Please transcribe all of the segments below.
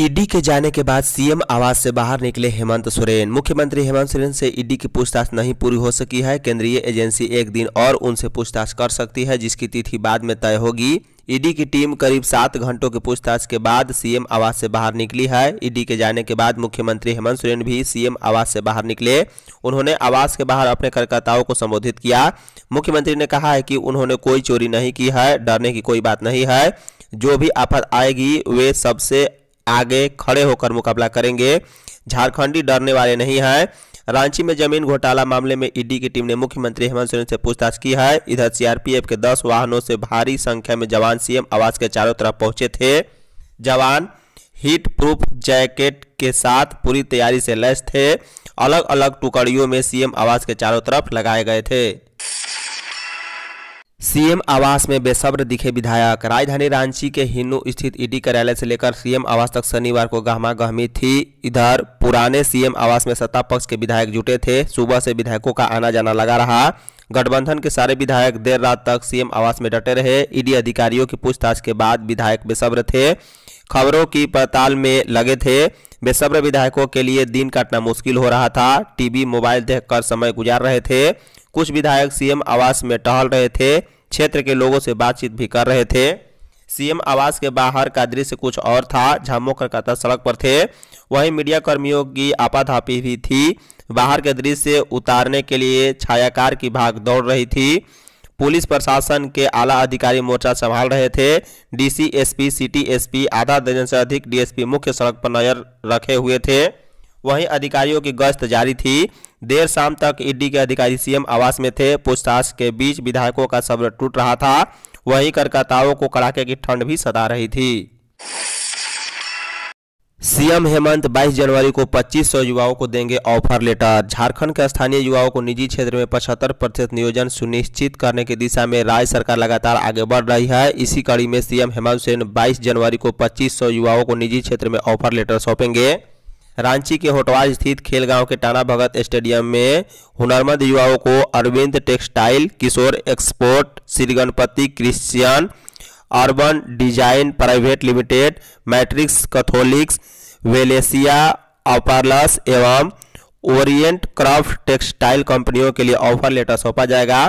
ED के जाने के बाद सीएम आवास से बाहर निकले हेमंत सोरेन मुख्यमंत्री हेमंत सोरेन से ईडी की पूछताछ नहीं पूरी हो सकी है केंद्रीय एजेंसी एक दिन और उनसे पूछताछ कर सकती है जिसकी तिथि बाद में तय होगी ईडी की टीम करीब सात घंटों की पूछताछ के बाद सीएम आवास से बाहर निकली है ईडी के जाने के बाद मुख्यमंत्री हेमंत सोरेन भी सीएम आवास से बाहर निकले उन्होंने आवास के बाहर अपने कार्यकर्ताओं को संबोधित किया मुख्यमंत्री ने कहा है कि उन्होंने कोई चोरी नहीं की है डरने की कोई बात नहीं है जो भी आफत आएगी वे सबसे आगे खड़े होकर मुकाबला करेंगे झारखंडी डरने वाले नहीं है रांची में जमीन घोटाला मामले में ईडी की टीम ने मुख्यमंत्री हेमंत सोरेन से पूछताछ की है इधर सीआरपीएफ के दस वाहनों से भारी संख्या में जवान सीएम आवास के चारों तरफ पहुंचे थे जवान हीट प्रूफ जैकेट के साथ पूरी तैयारी से लैस थे अलग अलग टुकड़ियों में सीएम आवास के चारों तरफ लगाए गए थे सीएम आवास में बेसब्र दिखे विधायक राजधानी रांची के हिन्नू स्थित ईडी कार्यालय से लेकर सीएम आवास तक शनिवार को गहमा गहमी थी इधर पुराने सीएम आवास में सत्ता पक्ष के विधायक जुटे थे सुबह से विधायकों का आना जाना लगा रहा गठबंधन के सारे विधायक देर रात तक सीएम आवास में डटे रहे ईडी अधिकारियों की पूछताछ के बाद विधायक बेसब्र थे खबरों की पड़ताल में लगे थे बेसब्र विधायकों के लिए दिन काटना मुश्किल हो रहा था टीवी मोबाइल देखकर समय गुजार रहे थे कुछ विधायक सीएम आवास में टहल रहे थे क्षेत्र के लोगों से बातचीत भी कर रहे थे सीएम आवास के बाहर का दृश्य कुछ और था झामो कलकत्ता सड़क पर थे वहीं मीडिया कर्मियों की आपाधापी भी थी बाहर के दृश्य उतारने के लिए छायाकार की भाग दौड़ रही थी पुलिस प्रशासन के आला अधिकारी मोर्चा संभाल रहे थे डीसी एसपी सिटी एसपी आधा दर्जन से अधिक डीएसपी मुख्य सड़क पर नजर रखे हुए थे वहीं अधिकारियों की गश्त जारी थी देर शाम तक ईडी के अधिकारी सीएम आवास में थे पूछताछ के बीच विधायकों का सब्र टूट रहा था वहीं करकताओं को कड़ाके की ठंड भी सता रही थी सीएम हेमंत 22 जनवरी को 2500 युवाओं को देंगे ऑफर लेटर झारखंड के स्थानीय युवाओं को निजी क्षेत्र में 75 प्रतिशत नियोजन सुनिश्चित करने की दिशा में राज्य सरकार लगातार आगे बढ़ रही है इसी कड़ी में सीएम हेमंत सोरेन 22 जनवरी को 2500 युवाओं को निजी क्षेत्र में ऑफर लेटर सौंपेंगे रांची के होटवाज स्थित खेलगांव के टाना भगत स्टेडियम में हुनरमंद युवाओं को Arvind textile Kishore export Shri Ganpati Christian urban design private limited Matrix Catholics वेलेसिया ऑपरलस एवं ओरिएंट क्राफ्ट टेक्सटाइल कंपनियों के लिए ऑफर लेटर सौंपा जाएगा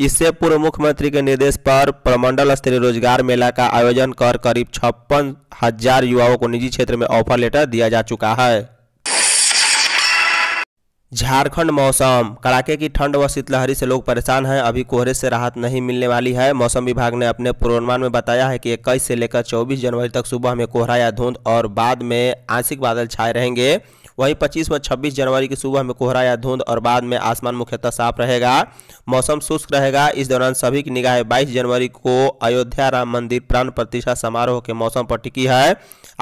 इससे पूर्व मुख्यमंत्री के निर्देश पर प्रमंडल स्तरीय रोजगार मेला का आयोजन कर करीब छप्पन हजार युवाओं को निजी क्षेत्र में ऑफर लेटर दिया जा चुका है झारखंड मौसम कड़ाके की ठंड व शीतलहरी से लोग परेशान हैं अभी कोहरे से राहत नहीं मिलने वाली है मौसम विभाग ने अपने पूर्वानुमान में बताया है कि इक्कीस से लेकर 24 जनवरी तक सुबह में कोहरा या धुंध और बाद में आंशिक बादल छाए रहेंगे वहीं पच्चीस व छब्बीस जनवरी की सुबह में कोहरा या धुंध और बाद में आसमान मुख्यतः साफ रहेगा मौसम शुष्क रहेगा इस दौरान सभी की निगाहें बाईस जनवरी को अयोध्या राम मंदिर प्राण प्रतिष्ठा समारोह के मौसम पर टिकी है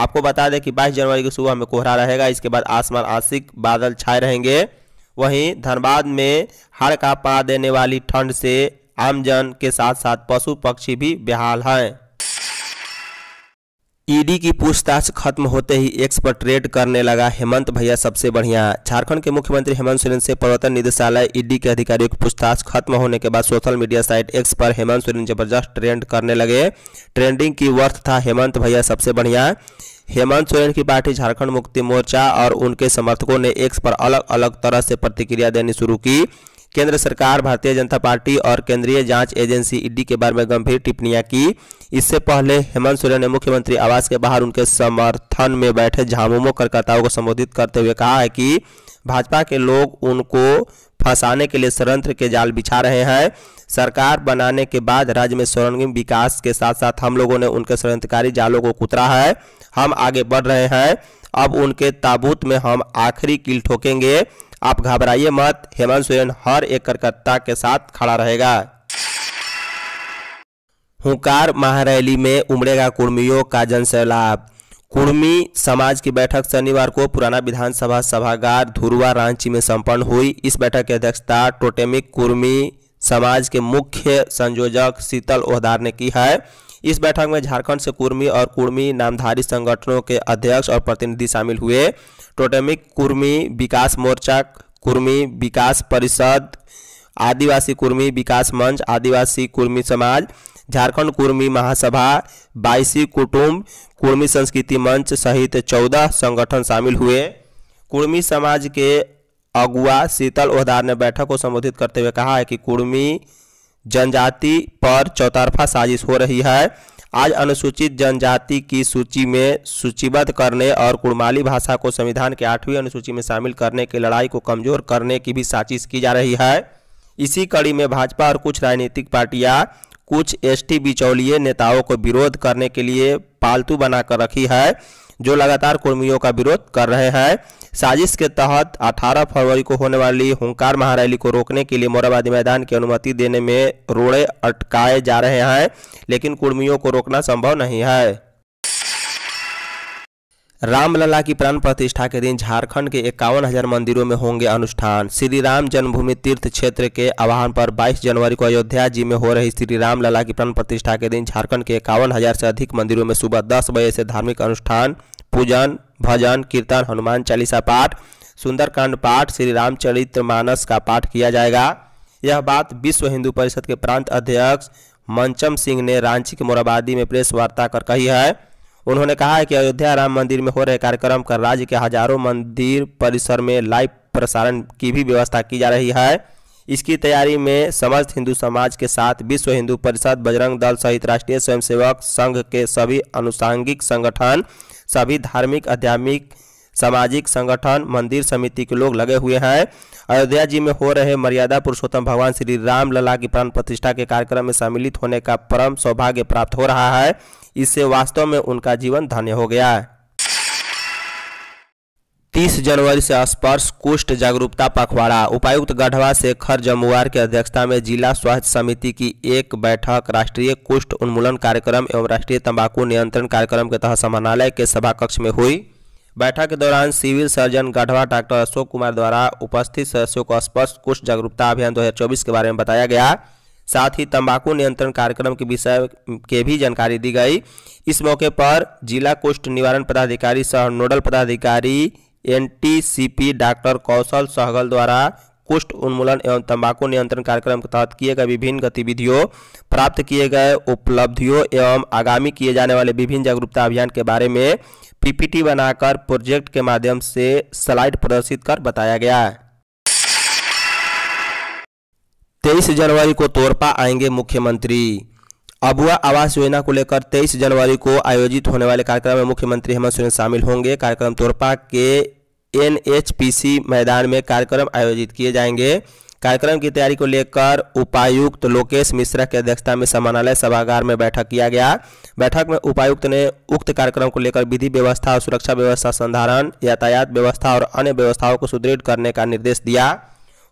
आपको बता दें कि बाईस जनवरी की सुबह में कोहरा रहेगा इसके बाद आसमान आशिक बादल छाए रहेंगे वहीं धनबाद में हड़ का पा देने वाली ठंड से आमजन के साथ साथ पशु पक्षी भी बेहाल हैं ईडी की पूछताछ खत्म होते ही एक्स पर ट्रेड करने लगा हेमंत भैया सबसे बढ़िया झारखंड के मुख्यमंत्री हेमंत सोरेन से प्रवर्तन निदेशालय ईडी के अधिकारियों की पूछताछ खत्म होने के बाद सोशल मीडिया साइट एक्स पर हेमंत सोरेन जबरदस्त ट्रेंड करने लगे ट्रेंडिंग की वर्थ था हेमंत भैया सबसे बढ़िया हेमंत सोरेन की पार्टी झारखंड मुक्ति मोर्चा और उनके समर्थकों ने एक्स पर अलग अलग तरह से प्रतिक्रिया देनी शुरू की केंद्र सरकार भारतीय जनता पार्टी और केंद्रीय जांच एजेंसी ईडी के बारे में गंभीर टिप्पणियां की इससे पहले हेमंत सोरेन ने मुख्यमंत्री आवास के बाहर उनके समर्थन में बैठे झामुमो कार्यकर्ताओं को संबोधित करते हुए कहा है कि भाजपा के लोग उनको फंसाने के लिए षडयंत्र के जाल बिछा रहे हैं सरकार बनाने के बाद राज्य में सर्वांगीण विकास के साथ साथ हम लोगों ने उनके षडयंत्रकारी जालों को कुतरा है हम आगे बढ़ रहे हैं अब उनके ताबूत में हम आखिरी कील ठोकेंगे आप घबराइए मत हेमंत सोरेन हर एक कलकत्ता के साथ खड़ा रहेगा हुकार महारैली में उमड़ेगा कुर्मियों का जनसैलाब कुर्मी समाज की बैठक शनिवार को पुराना विधानसभा सभागार धुरुआ रांची में संपन्न हुई इस बैठक की अध्यक्षता टोटेमिक कुर्मी समाज के मुख्य संयोजक शीतल ओहदार ने की है इस बैठक में झारखंड से कुर्मी और कुर्मी नामधारी संगठनों के अध्यक्ष और प्रतिनिधि शामिल हुए टोटेमिक कुर्मी विकास मोर्चा कुर्मी विकास परिषद आदिवासी कुर्मी विकास मंच आदिवासी कुर्मी समाज झारखंड कुर्मी महासभा बाईसी कुटुंब कुर्मी संस्कृति मंच सहित चौदह संगठन शामिल हुए कुर्मी समाज के अगुआ शीतल ओहदार ने बैठक को संबोधित करते हुए कहा है कि कुर्मी जनजाति पर चौतरफा साजिश हो रही है आज अनुसूचित जनजाति की सूची में सूचीबद्ध करने और कुड़माली भाषा को संविधान के आठवीं अनुसूची में शामिल करने की लड़ाई को कमजोर करने की भी साजिश की जा रही है इसी कड़ी में भाजपा और कुछ राजनीतिक पार्टियां कुछ एसटी बिचौलिए नेताओं को विरोध करने के लिए पालतू बनाकर रखी है जो लगातार कुर्मियों का विरोध कर रहे हैं साजिश के तहत 18 फरवरी को होने वाली हुंकार महारैली को रोकने के लिए मोराबादी मैदान की अनुमति देने में रोड़े अटकाए जा रहे हैं लेकिन कुर्मियों को रोकना संभव नहीं है रामलला की प्राण प्रतिष्ठा के दिन झारखंड के इक्यावन हजार मंदिरों में होंगे अनुष्ठान श्री राम जन्मभूमि तीर्थ क्षेत्र के आह्वान पर 22 जनवरी को अयोध्या जी में हो रही श्री रामलला की प्राण प्रतिष्ठा के दिन झारखंड के इक्यावन हजार से अधिक मंदिरों में सुबह दस बजे से धार्मिक अनुष्ठान पूजन भजन कीर्तन हनुमान चालीसा पाठ सुंदरकांड पाठ श्री रामचरित मानस का पाठ किया जाएगा यह बात विश्व हिंदू परिषद के प्रांत अध्यक्ष मंचम सिंह ने रांची के मोराबादी में प्रेस वार्ता कर कही है उन्होंने कहा है कि अयोध्या राम मंदिर में हो रहे कार्यक्रम का राज्य के हजारों मंदिर परिसर में लाइव प्रसारण की भी व्यवस्था की जा रही है इसकी तैयारी में समस्त हिंदू समाज के साथ विश्व हिंदू परिषद बजरंग दल सहित राष्ट्रीय स्वयंसेवक संघ के सभी अनुसांगिक संगठन सभी धार्मिक आध्यात्मिक सामाजिक संगठन मंदिर समिति के लोग लगे हुए हैं अयोध्या जी में हो रहे मर्यादा पुरुषोत्तम भगवान श्री राम लला की प्राण प्रतिष्ठा के कार्यक्रम में सम्मिलित होने का परम सौभाग्य प्राप्त हो रहा है इससे वास्तव में उनका जीवन धन्य हो गया है तीस जनवरी से स्पर्श कुष्ठ जागरूकता पखवाड़ा उपायुक्त गढ़वा शेखर जमुआर की अध्यक्षता में जिला स्वास्थ्य समिति की एक बैठक राष्ट्रीय कुष्ठ उन्मूलन कार्यक्रम एवं राष्ट्रीय तंबाकू नियंत्रण कार्यक्रम के तहत समाहरणालय के सभा कक्ष में हुई बैठक के दौरान civil surgeon Garhwa doctor Ashok Kumar द्वारा उपस्थित सदस्यों को स्पर्श कुष्ठ जागरूकता अभियान दो के बारे में बताया गया साथ ही तंबाकू नियंत्रण कार्यक्रम के विषय के भी जानकारी दी गई इस मौके पर जिला कुष्ठ निवारण पदाधिकारी सह नोडल पदाधिकारी एनटीसीपी डॉक्टर कौशल सहगल द्वारा कुष्ठ उन्मूलन एवं तंबाकू नियंत्रण कार्यक्रम के तहत किए गए विभिन्न गतिविधियों प्राप्त किए गए उपलब्धियों एवं आगामी किए जाने वाले विभिन्न जागरूकता अभियान के बारे में पीपीटी बनाकर प्रोजेक्ट के माध्यम से स्लाइड प्रदर्शित कर बताया गया तेईस जनवरी को तोरपा आएंगे मुख्यमंत्री अबुआ आवास योजना को लेकर 23 जनवरी को आयोजित होने वाले कार्यक्रम में मुख्यमंत्री हेमंत सोरेन शामिल होंगे कार्यक्रम तोरपा के एनएचपीसी मैदान में कार्यक्रम आयोजित किए जाएंगे कार्यक्रम की तैयारी को लेकर उपायुक्त लोकेश मिश्रा की अध्यक्षता में समानालय सभागार में बैठक किया गया बैठक में उपायुक्त ने उक्त कार्यक्रम को लेकर विधि व्यवस्था और सुरक्षा व्यवस्था संधारण यातायात व्यवस्था और अन्य व्यवस्थाओं को सुदृढ़ करने का निर्देश दिया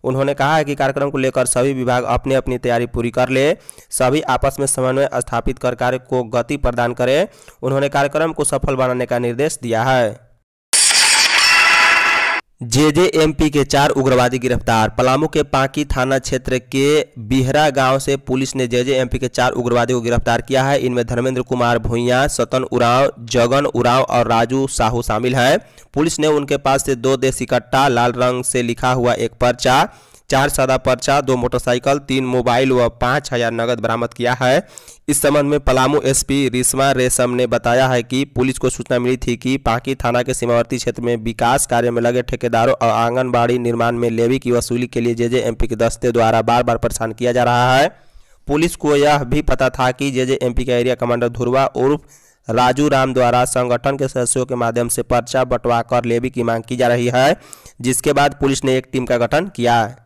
उन्होंने कहा है कि कार्यक्रम को लेकर सभी विभाग अपनी अपनी तैयारी पूरी कर ले सभी आपस में समन्वय स्थापित कर कार्य को गति प्रदान करें उन्होंने कार्यक्रम को सफल बनाने का निर्देश दिया है जेजेएमपी के चार उग्रवादी गिरफ्तार पलामू के पाकी थाना क्षेत्र के बिहरा गांव से पुलिस ने जेजेएमपी के चार उग्रवादी को गिरफ्तार किया है इनमें धर्मेंद्र कुमार भुइया सतन उराव जगन उराव और राजू साहू शामिल हैं पुलिस ने उनके पास से दो देसी कट्टा लाल रंग से लिखा हुआ एक पर्चा चार सादा पर्चा दो मोटरसाइकिल तीन मोबाइल व पाँच हजार नकद बरामद किया है इस संबंध में पलामू एसपी रिश्मा रेशम ने बताया है कि पुलिस को सूचना मिली थी कि पाकी थाना के सीमावर्ती क्षेत्र में विकास कार्य में लगे ठेकेदारों और आंगनबाड़ी निर्माण में लेवी की वसूली के लिए जे के दस्ते द्वारा बार बार परेशान किया जा रहा है पुलिस को यह भी पता था कि जे का एरिया कमांडर धुरवा उर्फ राजू राम द्वारा संगठन के सदस्यों के माध्यम से पर्चा बंटवा कर लेवी की मांग की जा रही है जिसके बाद पुलिस ने एक टीम का गठन किया है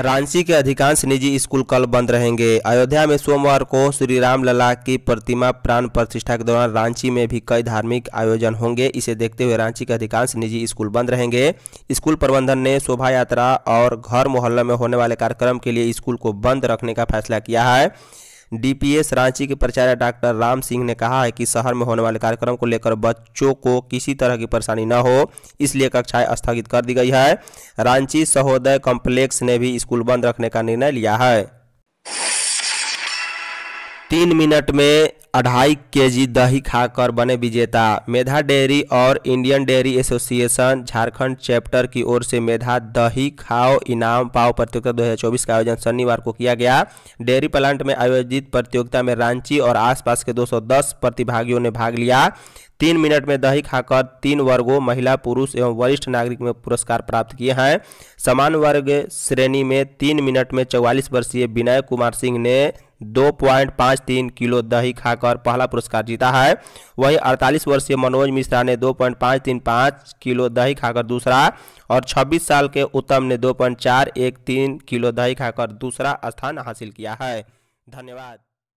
रांची के अधिकांश निजी स्कूल कल बंद रहेंगे अयोध्या में सोमवार को श्री राम लला की प्रतिमा प्राण प्रतिष्ठा के दौरान रांची में भी कई धार्मिक आयोजन होंगे इसे देखते हुए रांची के अधिकांश निजी स्कूल बंद रहेंगे स्कूल प्रबंधन ने शोभा यात्रा और घर मोहल्ला में होने वाले कार्यक्रम के लिए स्कूल को बंद रखने का फैसला किया है डीपीएस रांची के प्राचार्य डॉक्टर राम सिंह ने कहा है कि शहर में होने वाले कार्यक्रम को लेकर बच्चों को किसी तरह की परेशानी न हो इसलिए कक्षाएं स्थगित कर दी गई है रांची सहोदय कॉम्प्लेक्स ने भी स्कूल बंद रखने का निर्णय लिया है तीन मिनट में अढ़ाई के जी दही खाकर बने विजेता मेधा डेयरी और Indian dairy association Jharkhand chapter की ओर से मेधा दही खाओ इनाम पाओ प्रतियोगिता 2024 का आयोजन शनिवार को किया गया डेयरी प्लांट में आयोजित प्रतियोगिता में रांची और आसपास के 210 प्रतिभागियों ने भाग लिया तीन मिनट में दही खाकर तीन वर्गों महिला पुरुष एवं वरिष्ठ नागरिक में पुरस्कार प्राप्त किए हैं समान वर्ग श्रेणी में तीन मिनट में चौवालीस वर्षीय विनय कुमार सिंह ने दो पॉइंट पाँच तीन किलो दही खाकर पहला पुरस्कार जीता है वहीं अड़तालीस वर्षीय मनोज मिश्रा ने दो पॉइंट पाँच तीन पाँच किलो दही खाकर दूसरा और छब्बीस साल के उत्तम ने दो पॉइंट चार एक तीन किलो दही खाकर दूसरा स्थान हासिल किया है धन्यवाद